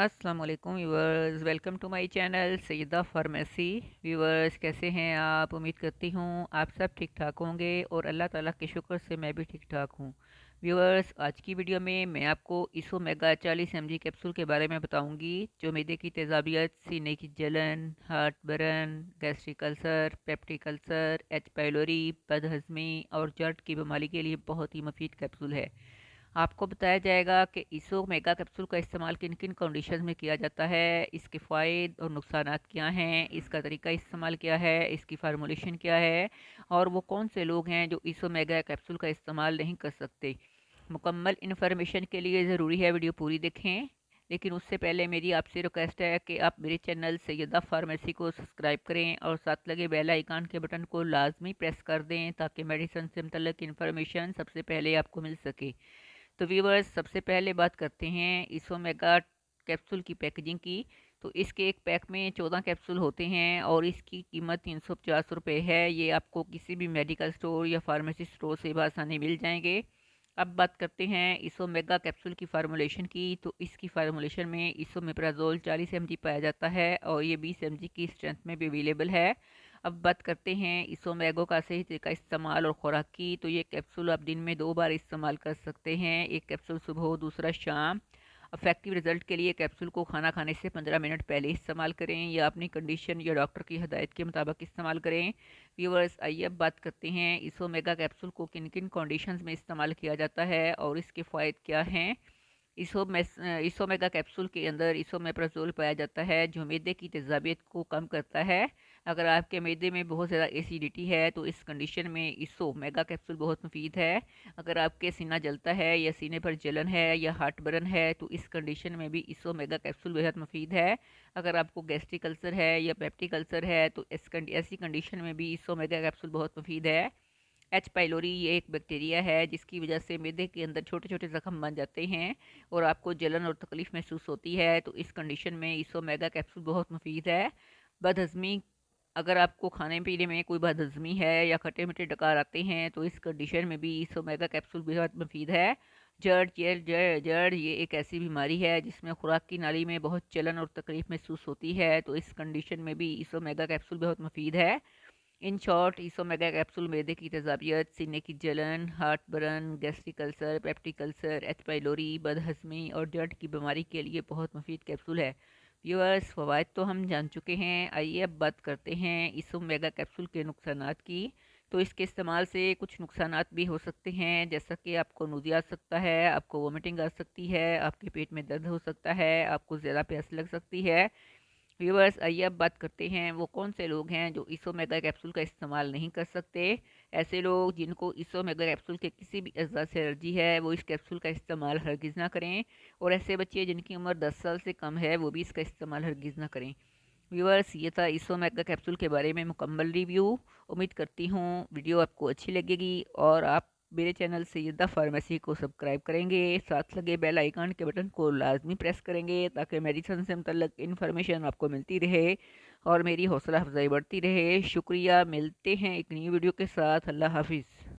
Aslam viewers welcome to my channel Saida pharmacy viewers कैसे हैं आप उम्मीद करती हूँ आप सब ठीक ठाक होंगे और अल्लाह ताला के शुक्र से मैं भी ठीक ठाक हूँ व्यूवर्स आज की वीडियो में मैं आपको इसो मेगा चालीस एम कैप्सूल के बारे में बताऊँगी जो मैदे की तेजाबियत सीने की जलन heart burn gastric ulcer peptic ulcer H pylori बदहजमी और जर्ट की बीमारी के लिए बहुत ही मफीद कैप्सूल है आपको बताया जाएगा कि ईसो मेगा कैप्सूल का इस्तेमाल किन किन कंडीशन में किया जाता है इसके फ़ायद और नुकसान क्या हैं इसका तरीका इस्तेमाल क्या है इसकी फार्मोलेशन क्या है और वो कौन से लोग हैं जो ईसो मेगा कैप्सूल का इस्तेमाल नहीं कर सकते मुकम्मल इन्फॉर्मेशन के लिए ज़रूरी है वीडियो पूरी देखें लेकिन उससे पहले मेरी आपसे रिक्वेस्ट है कि आप मेरे चैनल सैदा फार्मेसी को सब्सक्राइब करें और साथ लगे बेल आइकान के बटन को लाजमी प्रेस कर दें ताकि मेडिसन से मतलब इन्फॉर्मेशन सबसे पहले आपको मिल सके तो व्यूवर्स सबसे पहले बात करते हैं मेगा कैप्सूल की पैकेजिंग की तो इसके एक पैक में चौदह कैप्सूल होते हैं और इसकी कीमत तीन सौ पचास रुपये है ये आपको किसी भी मेडिकल स्टोर या फार्मेसी स्टोर से बसानी मिल जाएंगे अब बात करते हैं मेगा कैप्सूल की फार्मूलेशन की तो इसकी फार्मोलेशन में मेप्राजोल चालीस एम पाया जाता है और ये बीस एम की स्ट्रेंथ में भी अवेलेबल है अब बात करते हैं इसोमेगो का सही तरीका इस्तेमाल और ख़ुराक की तो ये कैप्सूल आप दिन में दो बार इस्तेमाल कर सकते हैं एक कैप्सूल सुबह दूसरा शाम अफेक्टिव रिजल्ट के लिए कैप्सूल को खाना खाने से पंद्रह मिनट पहले इस्तेमाल करें या अपनी कंडीशन या डॉक्टर की हदायत के मुताबिक इस्तेमाल करें व्यूवर्स आइए अब बात करते हैं इसोमेगा कैप्सूल को किन किन कंडीशन में इस्तेमाल किया जाता है और इसके फ़ायदे क्या हैं इसोमेगा कैप्सूल के अंदर इसोमेप्राजोल पाया जाता है जो मैदे की तेजाबियत को कम करता है अगर आपके मैदे में बहुत ज़्यादा एसिडिटी है तो इस कंडीशन में इसो मेगा कैप्सूल बहुत मुफीद है अगर आपके सीना जलता है या सीने पर जलन है या हार्ट बर्न है तो इस कंडीशन में भी इसो मेगा कैप्सूल बेहद मुफीद है अगर आपको गैस्ट्रिक अल्सर है या पेप्टिक अल्सर है तो इस ऐसी कंडीशन में भी इसो मेगा कैप्सूल बहुत मुफीद है एच पाइलोरी ये एक बैक्टीरिया है जिसकी वजह से मैदे के अंदर छोटे छोटे जख्म बन जाते हैं और आपको जलन और तकलीफ़ महसूस होती है तो इस कंडीशन में इसो मेगा कैप्सूल बहुत मुफीद है बदहज़मी अगर आपको खाने पीने में कोई बदहजमी है या खट्टे मीठे डकार आते हैं तो इस कंडीशन में भी इस ओमेगा कैप्सूल बेहद मुफीद है जड़ जड़ जड़ जड़ ये एक ऐसी बीमारी है जिसमें खुराक की नाली में बहुत चलन और तकलीफ महसूस होती है तो इस कंडीशन में भी इस मेगा कैप्सूल बहुत मुफीद है इन शॉर्ट इस मेगा कैप्सूल मैदे की तजावियत सीने की जलन heart burn gastric ulcer peptic ulcer H pylori बदहजमी और जड़ की बीमारी के लिए बहुत मुफीद कैप्सूल है व्यूअर्स फवाद तो हम जान चुके हैं आइए अब बात करते हैं इस मेगा कैप्सूल के नुकसान की तो इसके इस्तेमाल से कुछ नुकसान भी हो सकते हैं जैसा कि आपको नूदी आ सकता है आपको वोमिटिंग आ सकती है आपके पेट में दर्द हो सकता है आपको ज़्यादा प्यास लग सकती है व्यूवर्स आइए अब बात करते हैं वो कौन से लोग हैं जो इसो मेगा कैप्सूल का इस्तेमाल नहीं कर सकते ऐसे लोग जिनको इसो मेगा कैप्सूल के किसी भी अज्जा से एलर्जी है वो इस कैप्सूल का इस्तेमाल हरगिज़ ना करें और ऐसे बच्चे जिनकी उम्र दस साल से कम है वो भी इसका इस्तेमाल हरगिज़ ना करें व्यूवर्स ये था इसो मेगा कैप्सूल के बारे में मुकम्मल रिव्यू उम्मीद करती हूँ वीडियो आपको अच्छी लगेगी और आप मेरे चैनल सैदा फार्मेसी को सब्सक्राइब करेंगे साथ लगे बेल आइकन के बटन को लाजमी प्रेस करेंगे ताकि मेडिसन से मतलब इन्फॉर्मेशन आपको मिलती रहे और मेरी हौसला अफजाई बढ़ती रहे शुक्रिया मिलते हैं एक नई वीडियो के साथ अल्लाह हाफिज़